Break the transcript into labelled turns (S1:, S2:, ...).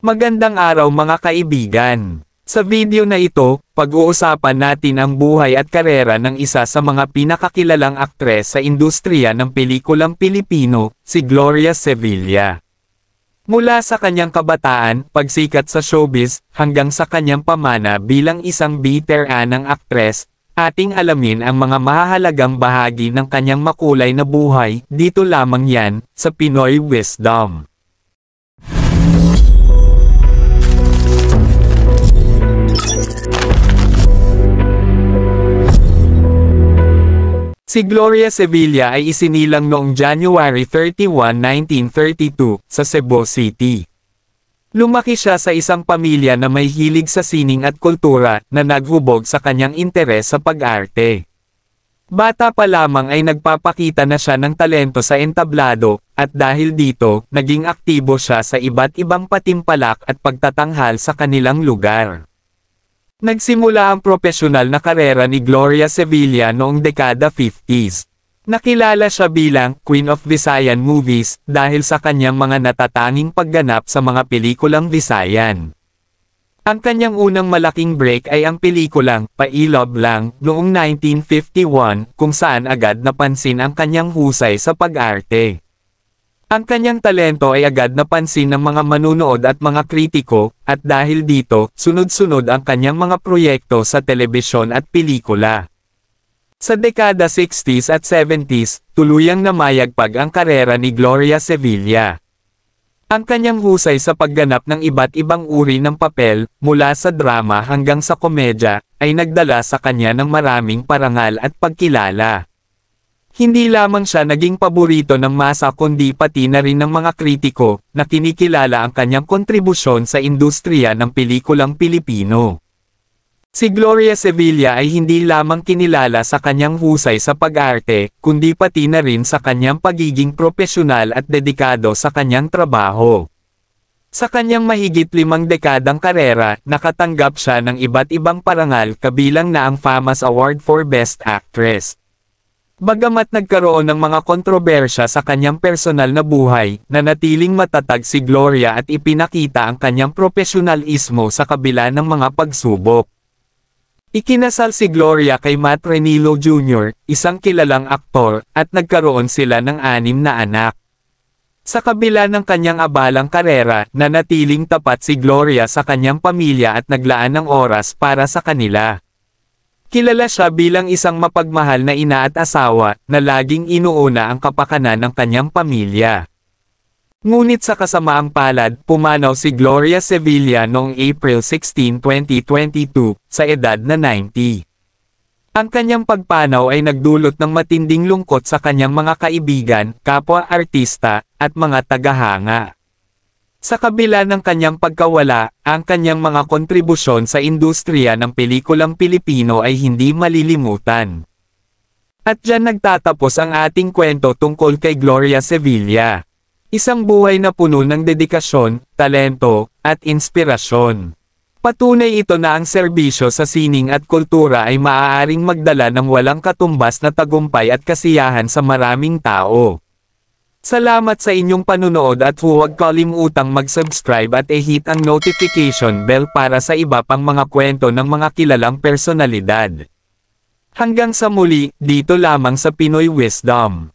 S1: Magandang araw mga kaibigan! Sa video na ito, pag-uusapan natin ang buhay at karera ng isa sa mga pinakakilalang aktres sa industriya ng pelikulang Pilipino, si Gloria Sevilla. Mula sa kanyang kabataan, pagsikat sa showbiz, hanggang sa kanyang pamana bilang isang veteranang aktres, ating alamin ang mga mahahalagang bahagi ng kanyang makulay na buhay, dito lamang yan, sa Pinoy Wisdom. Si Gloria Sevilla ay isinilang noong January 31, 1932, sa Cebu City. Lumaki siya sa isang pamilya na may hilig sa sining at kultura, na naghubog sa kanyang interes sa pag-arte. Bata pa lamang ay nagpapakita na siya ng talento sa entablado, at dahil dito, naging aktibo siya sa iba't ibang patimpalak at pagtatanghal sa kanilang lugar. Nagsimula ang propesyonal na karera ni Gloria Sevilla noong dekada 50s. Nakilala siya bilang Queen of Visayan Movies dahil sa kanyang mga natatanging pagganap sa mga pelikulang Visayan. Ang kanyang unang malaking break ay ang pelikulang pa Pailob Lang noong 1951 kung saan agad napansin ang kanyang husay sa pag-arte. Ang kanyang talento ay agad na pansin ng mga manunood at mga kritiko, at dahil dito, sunod-sunod ang kanyang mga proyekto sa telebisyon at pelikula. Sa dekada 60s at 70s, tuluyang namayagpag ang karera ni Gloria Sevilla. Ang kanyang husay sa pagganap ng iba't ibang uri ng papel, mula sa drama hanggang sa komedya, ay nagdala sa kanya ng maraming parangal at pagkilala. Hindi lamang siya naging paborito ng masa kundi pati na rin ng mga kritiko na kinikilala ang kanyang kontribusyon sa industriya ng pelikulang Pilipino. Si Gloria Sevilla ay hindi lamang kinilala sa kanyang husay sa pag-arte, kundi pati na rin sa kanyang pagiging propesyonal at dedikado sa kanyang trabaho. Sa kanyang mahigit limang dekadang karera, nakatanggap siya ng iba't ibang parangal kabilang na ang FAMAS Award for Best Actress, Bagamat nagkaroon ng mga kontrobersya sa kanyang personal na buhay, nanatiling matatag si Gloria at ipinakita ang kanyang profesionalismo sa kabila ng mga pagsubok. Ikinasal si Gloria kay Matt Renilo Jr., isang kilalang aktor, at nagkaroon sila ng anim na anak. Sa kabila ng kanyang abalang karera, nanatiling tapat si Gloria sa kanyang pamilya at naglaan ng oras para sa kanila. Kilala siya bilang isang mapagmahal na ina at asawa na laging inuuna ang kapakanan ng kanyang pamilya. Ngunit sa kasamaang palad, pumanaw si Gloria Sevilla noong April 16, 2022, sa edad na 90. Ang kanyang pagpanaw ay nagdulot ng matinding lungkot sa kanyang mga kaibigan, kapwa artista, at mga tagahanga. Sa kabila ng kanyang pagkawala, ang kanyang mga kontribusyon sa industriya ng pelikulang Pilipino ay hindi malilimutan. At dyan nagtatapos ang ating kwento tungkol kay Gloria Sevilla. Isang buhay na puno ng dedikasyon, talento, at inspirasyon. Patunay ito na ang serbisyo sa sining at kultura ay maaaring magdala ng walang katumbas na tagumpay at kasiyahan sa maraming tao. Salamat sa inyong panunood at huwag kalimutang mag-subscribe at e-hit ang notification bell para sa iba pang mga kwento ng mga kilalang personalidad. Hanggang sa muli, dito lamang sa Pinoy Wisdom.